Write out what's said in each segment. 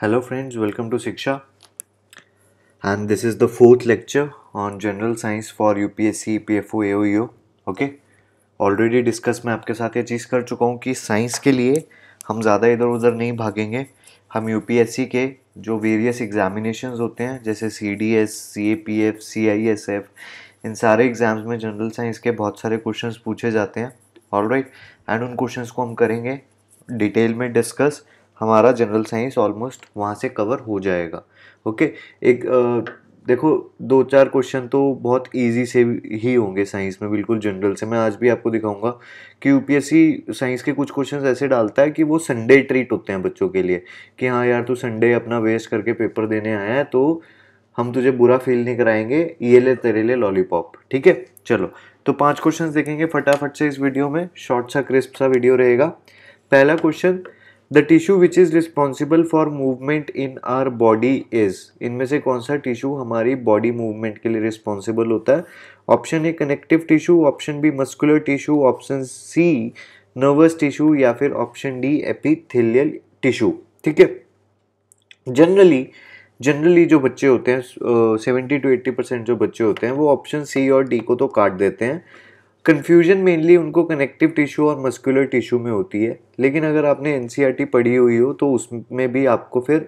Hello friends, welcome to Siksha and this is U P lecture on general science for O PFO, AOU okay already discuss मैं आपके साथ ये चीज़ कर चुका हूँ कि साइंस के लिए हम ज़्यादा इधर उधर नहीं भागेंगे हम यूपीएससी के जो वेरियस एग्जामिनेशन होते हैं जैसे C D S C A P F C I S F इन सारे एग्ज़ाम्स में जनरल साइंस के बहुत सारे क्वेश्चन पूछे जाते हैं ऑल राइट एंड उन क्वेश्चन को हम करेंगे डिटेल में डिस्कस हमारा जनरल साइंस ऑलमोस्ट वहाँ से कवर हो जाएगा ओके एक देखो दो चार क्वेश्चन तो बहुत इजी से ही होंगे साइंस में बिल्कुल जनरल से मैं आज भी आपको दिखाऊंगा कि यूपीएससी साइंस के कुछ क्वेश्चंस ऐसे डालता है कि वो संडे ट्रीट होते हैं बच्चों के लिए कि हाँ यार तू संडे अपना वेस्ट करके पेपर देने आया है तो हम तुझे बुरा फील नहीं कराएंगे ये ले तेरे लिए लॉलीपॉप ठीक है चलो तो पाँच क्वेश्चन देखेंगे फटाफट से इस वीडियो में शॉर्ट सा क्रिस्प सा वीडियो रहेगा पहला question the tissue which is responsible for movement in our body is इनमें से कौन सा टिश्यू हमारी बॉडी मूवमेंट के लिए रिस्पॉन्सिबल होता है option A connective tissue option B muscular tissue option C nervous tissue या फिर ऑप्शन डी एपीथिलियल टिश्यू ठीक है जनरली जनरली जो बच्चे होते हैं सेवेंटी टू एट्टी परसेंट जो बच्चे होते हैं वो ऑप्शन सी और डी को तो काट देते हैं कन्फ्यूजन मेनली उनको कनेक्टिव टिश्यू और मस्कुलर टिश्यू में होती है लेकिन अगर आपने एन e पढ़ी हुई हो तो उसमें भी आपको फिर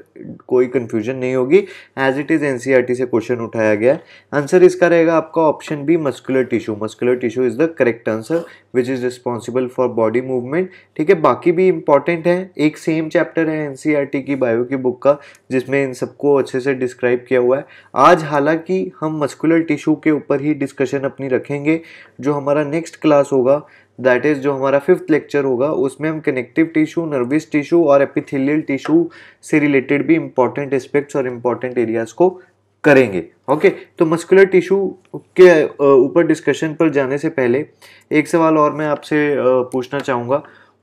कोई कन्फ्यूजन नहीं होगी एज इट इज़ एन से क्वेश्चन उठाया गया है आंसर इसका रहेगा आपका option B muscular tissue muscular tissue is the correct answer which is responsible for body movement ठीक है बाकी भी इंपॉर्टेंट है एक सेम चैप्टर है एन की बायो की बुक का जिसमें इन सबको अच्छे से डिस्क्राइब किया हुआ है आज हालांकि हम मस्कुलर टिश्यू के ऊपर ही डिस्कशन अपनी रखेंगे जो हमारा नेक्स्ट क्लास होगा दैट इज़ जो हमारा फिफ्थ लेक्चर होगा उसमें हम कनेक्टिव टिश्यू नर्वस टिश्यू और एपिथेलियल टिश्यू से रिलेटेड भी इम्पॉर्टेंट एस्पेक्ट्स और इम्पॉर्टेंट एरियाज़ को करेंगे ओके तो मस्कुलर टिश्यू के ऊपर डिस्कशन पर जाने से पहले एक सवाल और मैं आपसे पूछना चाहूँगा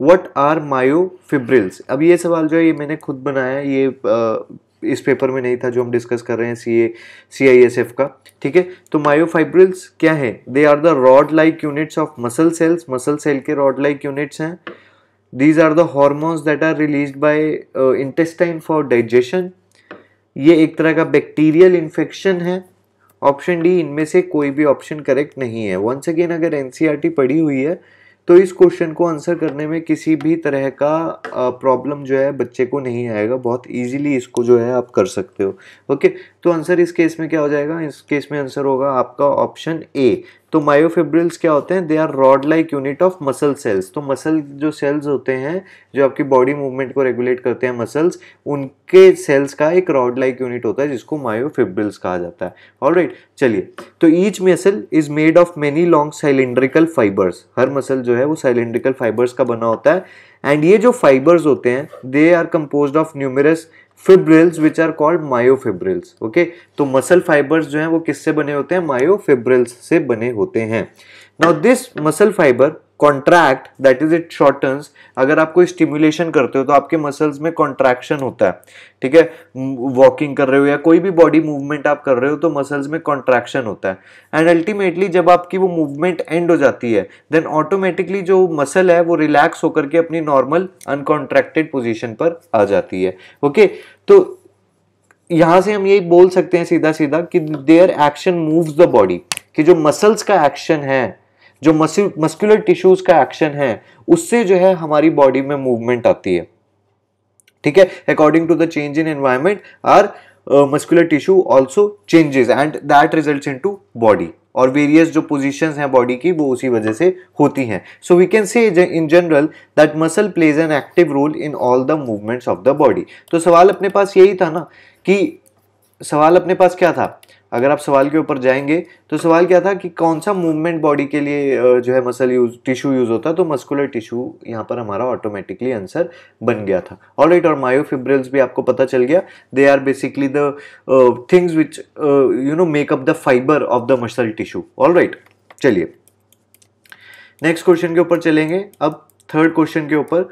वट आर मायोफिब्रिल्स अब ये सवाल जो है ये मैंने खुद बनाया ये इस पेपर में नहीं था जो हम डिस्कस कर रहे हैं सी ए सी आई एस एफ का ठीक है तो मायोफाइब्रिल्स क्या है they are the rod like units of muscle cells muscle cell के रॉड लाइक यूनिट्स हैं these are the hormones that are release by intestine for digestion ये एक तरह का बैक्टीरियल इन्फेक्शन है ऑप्शन डी इनमें से कोई भी ऑप्शन करेक्ट नहीं है वंस अगेन अगर एन e पढ़ी हुई है तो इस क्वेश्चन को आंसर करने में किसी भी तरह का प्रॉब्लम जो है बच्चे को नहीं आएगा बहुत इजीली इसको जो है आप कर सकते हो ओके तो आंसर इस केस में क्या हो जाएगा इस केस में आंसर होगा आपका ऑप्शन ए तो मायोफिब्रिल्स क्या होते हैं they are rod like unit of muscle cells तो मसल जो सेल्स होते हैं जो आपकी बॉडी मूवमेंट को रेगुलेट करते हैं मसल्स उनके सेल्स का एक रॉड लाइक यूनिट होता है जिसको मायोफिब्रिल्स कहा जाता है ऑल राइट चलिए तो each muscle is made of many long cylindrical fibres हर मसल जो है वो साइलेंड्रिकल फाइबर्स का बना होता है एंड ये जो फाइबर्स होते हैं they are compose of numerous fibrils which are called myofibrils okay तो मसल फाइबर्स जो हैं वो किससे बने होते हैं मायोफिब्रिल्स से बने होते हैं now this muscle fibre contract that is it shortens अगर आप कोई स्टिमुलेशन करते हो तो आपके मसल्स में कॉन्ट्रैक्शन होता है ठीक है वॉकिंग कर रहे हो या कोई भी बॉडी मूवमेंट आप कर रहे हो तो मसल्स में कॉन्ट्रैक्शन होता है एंड अल्टीमेटली जब आपकी वो मूवमेंट एंड हो जाती है देन ऑटोमेटिकली जो मसल है वो रिलैक्स होकर के अपनी नॉर्मल अनकॉन्ट्रैक्टेड पोजिशन पर आ जाती है ओके okay? तो यहाँ से हम यही बोल सकते हैं सीधा सीधा कि their action moves the body कि जो मसल्स का एक्शन है जो मस्कुलर टिश्यूज का एक्शन है उससे जो है हमारी बॉडी में मूवमेंट आती है ठीक है according to the change in environment our muscular tissue also changes and that result in to body और वेरियस जो पोजिशन है बॉडी की वो उसी वजह से होती हैं सो we can say in general that muscle plays an active role in all the movements of the body तो सवाल अपने पास यही था ना कि सवाल अपने पास क्या था अगर आप सवाल के ऊपर जाएंगे तो सवाल क्या था कि कौन सा मूवमेंट बॉडी के लिए जो है मसल यूज टिश्यू यूज़ होता है तो मस्कुलर टिश्यू यहाँ पर हमारा ऑटोमेटिकली आंसर बन गया था ऑल राइट और मायोफिब्रिल्स भी आपको पता चल गया they are basically the things which you know make up the fibre of the muscle tissue all right चलिए नेक्स्ट क्वेश्चन के ऊपर चलेंगे अब थर्ड क्वेश्चन के ऊपर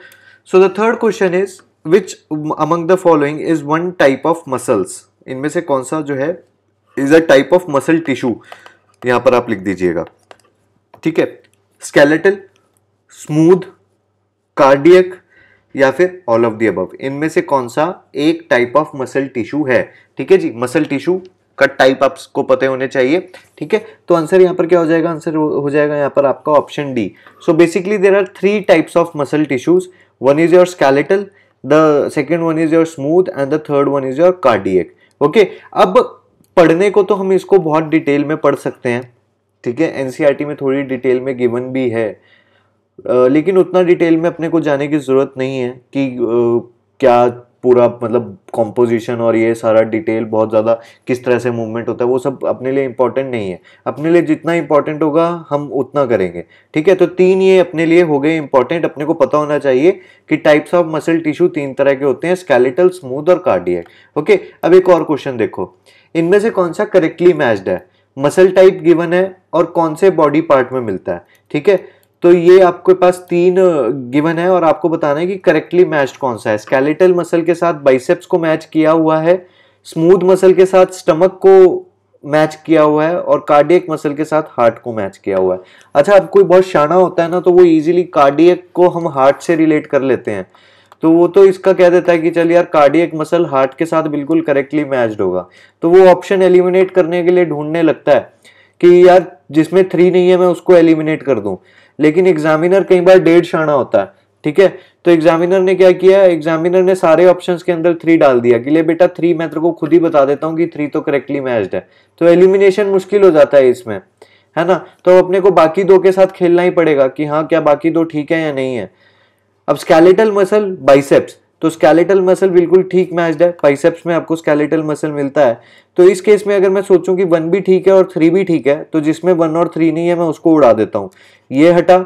so the third question is which among the following is one type of muscles इनमें से कौन सा जो है is a type of muscle tissue यहां पर आप लिख दीजिएगा ठीक है स्केलेटल स्मूथ कार्डियक या फिर ऑल ऑफ दी अबव इनमें से कौन सा एक टाइप ऑफ मसल टिश्यू है ठीक है जी मसल टिश्यू का टाइप आपको पते होने चाहिए ठीक है तो आंसर यहां पर क्या हो जाएगा आंसर हो जाएगा यहां पर आपका option D so basically there are three types of muscle tissues one is your skeletal the second one is your smooth and the third one is your cardiac okay अब पढ़ने को तो हम इसको बहुत डिटेल में पढ़ सकते हैं ठीक है एनसीईआरटी e में थोड़ी डिटेल में गिवन भी है आ, लेकिन उतना डिटेल में अपने को जाने की ज़रूरत नहीं है कि आ, क्या पूरा मतलब कॉम्पोजिशन और ये सारा डिटेल बहुत ज़्यादा किस तरह से मूवमेंट होता है वो सब अपने लिए इम्पॉर्टेंट नहीं है अपने लिए जितना इम्पॉर्टेंट होगा हम उतना करेंगे ठीक है तो तीन ये अपने लिए हो गए इम्पॉर्टेंट अपने को पता होना चाहिए कि टाइप्स ऑफ मसल टिश्यू तीन तरह के होते हैं स्केलेटल स्मूथ और कार्डियक ओके अब एक और क्वेश्चन देखो इनमें से कौन सा करेक्टली मैच्ड है मसल टाइप गिवन है और कौन से बॉडी पार्ट में मिलता है ठीक है तो ये आपके पास तीन गिवन है और आपको बताना है कि करेक्टली मैच्ड कौन सा है स्केलेटल मसल के साथ बाइसेप्स को मैच किया हुआ है स्मूथ मसल के साथ स्टमक को मैच किया हुआ है और कार्डियक मसल के साथ हार्ट को मैच किया हुआ है अच्छा अब कोई बहुत शाना होता है ना तो वो इजीली कार्डियक को हम हार्ट से रिलेट कर लेते हैं तो वो तो इसका कह देता है कि चल यार कार्डियक मसल हार्ट के साथ बिल्कुल करेक्टली मैच्ड होगा तो वो ऑप्शन एलिमिनेट करने के लिए ढूंढने लगता है कि यार जिसमें थ्री नहीं है मैं उसको एलिमिनेट कर दूं लेकिन एग्जामिनर कई बार डेढ़ शाना होता है ठीक है तो एग्जामिनर ने क्या किया एग्जामिनर ने सारे ऑप्शंस के अंदर थ्री डाल दिया कि ले बेटा थ्री मैं तेरे को खुद ही बता देता हूँ कि थ्री तो करेक्टली मैच्ड है तो एलिमिनेशन मुश्किल हो जाता है इसमें है ना तो अपने को बाकी दो के साथ खेलना ही पड़ेगा कि हाँ क्या बाकी दो ठीक है या नहीं है अब स्केलेटल मसल बाइसेप्स तो स्केलेटल मसल बिल्कुल ठीक मैच्ड है बाइसेप्स में आपको स्केलेटल मसल मिलता है तो इस केस में अगर मैं सोचूं कि वन भी ठीक है और थ्री भी ठीक है तो जिसमें वन और थ्री नहीं है मैं उसको उड़ा देता हूं ये हटा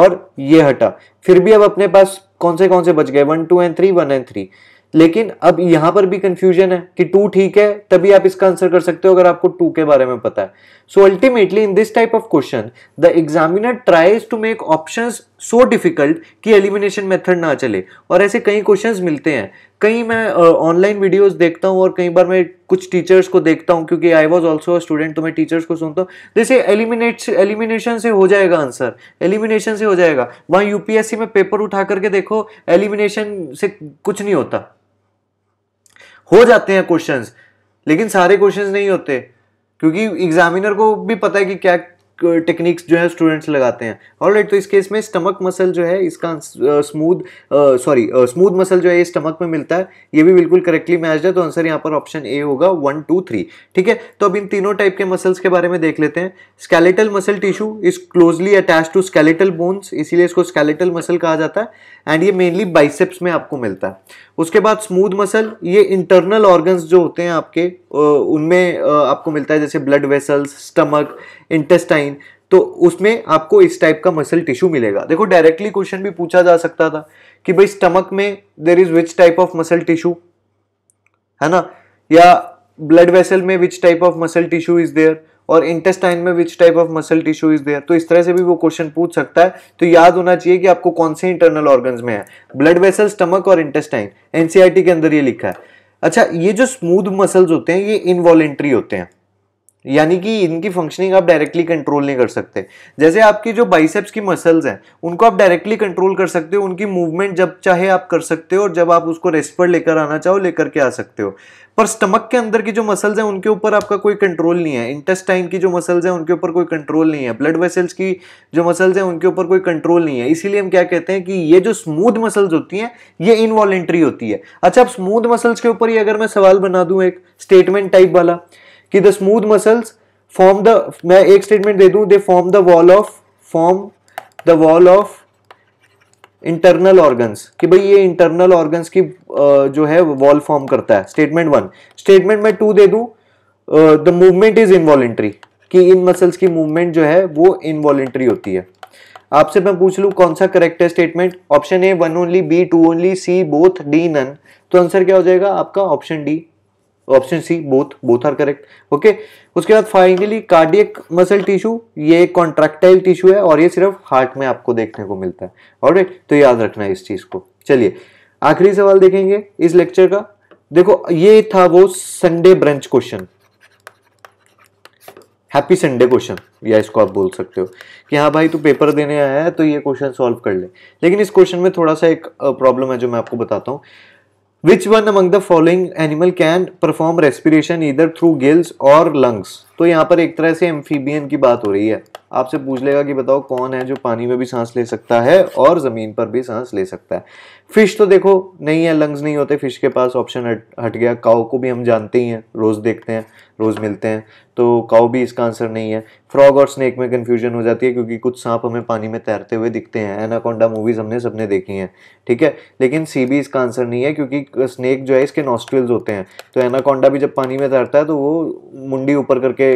और ये हटा फिर भी अब अपने पास कौन से कौन से बच गए one two and three one and three लेकिन अब यहां पर भी कंफ्यूजन है कि टू ठीक है तभी आप इसका आंसर कर सकते हो अगर आपको टू के बारे में पता है So ultimately in this type of question, the examiner tries to make options so difficult कि elimination method ना चले और ऐसे कई questions मिलते हैं कई मैं ऑनलाइन uh, वीडियोस देखता हूँ और कई बार मैं कुछ टीचर्स को देखता हूँ क्योंकि आई वॉज ऑल्सो स्टूडेंट तो मैं टीचर्स को सुनता हूँ जैसे एलिमिनेट एलिमिनेशन से हो जाएगा आंसर एलिमिनेशन से हो जाएगा वहाँ यूपीएससी में पेपर उठा करके देखो एलिमिनेशन से कुछ नहीं होता हो जाते हैं क्वेश्चंस लेकिन सारे क्वेश्चंस नहीं होते क्योंकि एग्जामिनर को भी पता है कि क्या टेक्निक्स जो है स्टूडेंट्स लगाते हैं ऑल right, तो इस केस में स्टमक मसल जो है इसका स्मूद सॉरी स्मूद मसल जो है ये स्टमक में मिलता है ये भी बिल्कुल करेक्टली मैच है तो आंसर यहाँ पर ऑप्शन ए होगा वन टू थ्री ठीक है तो अब इन तीनों टाइप के मसल्स के बारे में देख लेते हैं skeletal muscle tissue is closely attach to skeletal bones इसीलिए इसको स्केलेटल मसल कहा जाता है एंड ये मेनली बाइसेप्स में आपको मिलता है उसके बाद स्मूद मसल ये इंटरनल ऑर्गन्स जो होते हैं आपके उनमें आपको मिलता है जैसे ब्लड वेसल्स स्टमक इंटेस्टाइन तो उसमें आपको इस टाइप का मसल टिश्यू मिलेगा देखो डायरेक्टली क्वेश्चन भी पूछा जा सकता था कि भाई स्टमक में there is which type of muscle tissue है ना या ब्लड वेसल में which type of muscle tissue is there और इंटेस्टाइन में which type of muscle tissue is there तो इस तरह से भी वो क्वेश्चन पूछ सकता है तो याद होना चाहिए कि आपको कौन से इंटरनल ऑर्गन में है ब्लड वेसल स्टमक और इंटेस्टाइन एनसीआरटी के अंदर ये लिखा है अच्छा ये जो स्मूथ मसल्स होते हैं ये इनवॉलेंट्री होते हैं यानी कि इनकी फंक्शनिंग आप डायरेक्टली कंट्रोल नहीं कर सकते जैसे आपकी जो बाइसेप्स की मसल्स हैं उनको आप डायरेक्टली कंट्रोल कर सकते हो उनकी मूवमेंट जब चाहे आप कर सकते हो और जब आप उसको रेस्ट पर लेकर आना चाहो लेकर के आ सकते हो पर स्टमक के अंदर की जो मसल्स हैं उनके ऊपर आपका कोई कंट्रोल नहीं है इंटेस्टाइन की जो मसल्स हैं उनके ऊपर कोई कंट्रोल नहीं है ब्लड वेसल्स की जो मसल्स हैं उनके ऊपर कोई कंट्रोल नहीं है इसीलिए हम क्या कहते हैं कि ये जो स्मूथ मसल्स होती हैं ये इनवॉलेंट्री होती है अच्छा आप स्मूथ मसल्स के ऊपर ही अगर मैं सवाल बना दूँ एक स्टेटमेंट टाइप वाला कि the smooth muscles form the मैं एक स्टेटमेंट दे दूं they form the wall of form the wall of internal organs कि भाई ये इंटरनल ऑर्गन्स की जो है वॉल फॉर्म करता है स्टेटमेंट वन स्टेटमेंट मैं टू दे दूं द मूवमेंट इज इनवॉलेंट्री कि इन मसल्स की मूवमेंट जो है वो इनवॉलेंट्री होती है आपसे मैं पूछ लूँ कौन सा करेक्ट है statement option A one only B two only C both D none तो आंसर क्या हो जाएगा आपका option D option C both both are correct okay उसके बाद फाइनली कार्डियक मसल टिश्यू ये कॉन्ट्रेक्टाइल टिश्यू है और ये सिर्फ हार्ट में आपको देखने को मिलता है और तो याद रखना है इस चीज़ को चलिए आखिरी सवाल देखेंगे इस लेक्चर का देखो ये था वो Sunday brunch question happy Sunday question या इसको आप बोल सकते हो कि हाँ भाई तू पेपर देने आया है तो ये क्वेश्चन सॉल्व कर ले लेकिन इस क्वेश्चन में थोड़ा सा एक प्रॉब्लम है जो मैं आपको बताता हूँ which one among the following animal can perform respiration इधर थ्रू गिल्स और लंग्स तो यहाँ पर एक तरह से एम्फीबियन की बात हो रही है आपसे पूछ लेगा कि बताओ कौन है जो पानी में भी सांस ले सकता है और ज़मीन पर भी सांस ले सकता है फिश तो देखो नहीं है लंग्स नहीं होते फिश के पास ऑप्शन हट हट गया काओ को भी हम जानते ही हैं रोज़ देखते हैं रोज़ मिलते हैं तो काओ भी इसका आंसर नहीं है फ्रॉग और स्नेक में कन्फ्यूजन हो जाती है क्योंकि कुछ सांप हमें पानी में तैरते हुए दिखते हैं एनाकोंडा मूवीज़ हमने सबने देखी हैं ठीक है लेकिन सी भी इसका आंसर नहीं है क्योंकि स्नेक जो है इसके नॉस्ट्रल्स होते हैं तो एनाकोंडा भी जब पानी में तैरता है तो वो मुंडी ऊपर करके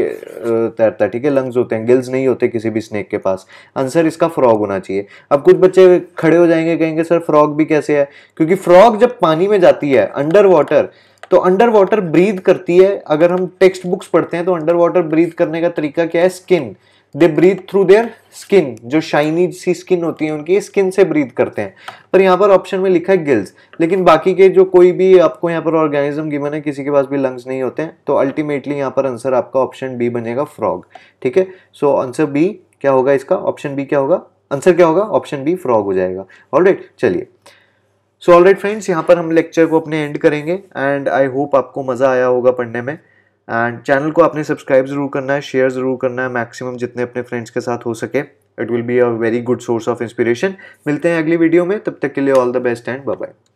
तैरता है ठीक है लंग्स होते हैं गिल्स नहीं होते किसी भी स्नेक के पास आंसर इसका फ्रॉग होना चाहिए अब कुछ बच्चे खड़े हो जाएंगे कहेंगे सर फ्रॉग भी कैसे कैसे है क्योंकि फ्रॉग जब पानी में जाती है अंडर वाटर तो अंडर वाटर ब्रीद करती है अगर हम टेक्स्ट बुक्स पढ़ते हैं तो अंडर वाटर ब्रीद करने का तरीका क्या है skin they breathe through their skin जो शाइनी सी स्किन होती है उनकी स्किन से ब्रीद करते हैं पर यहाँ पर ऑप्शन में लिखा है गिल्स लेकिन बाकी के जो कोई भी आपको यहाँ पर ऑर्गेनिज्म गिवन है किसी के पास भी लंग्स नहीं होते हैं तो अल्टीमेटली यहाँ पर आंसर आपका ऑप्शन बी बनेगा फ्रॉग ठीक है सो आंसर बी क्या होगा इसका ऑप्शन बी क्या होगा आंसर क्या होगा ऑप्शन बी फ्रॉग हो जाएगा ऑलराइट चलिए सो ऑल राइट फ्रेंड्स यहाँ पर हम लेक्चर को अपने एंड करेंगे एंड आई होप आपको मज़ा आया होगा पढ़ने में एंड चैनल को आपने सब्सक्राइब ज़रूर करना है शेयर ज़रूर करना है मैक्सिमम जितने अपने फ्रेंड्स के साथ हो सके it will be a very good source of inspiration मिलते हैं अगली वीडियो में तब तक के लिए all the best and bye bye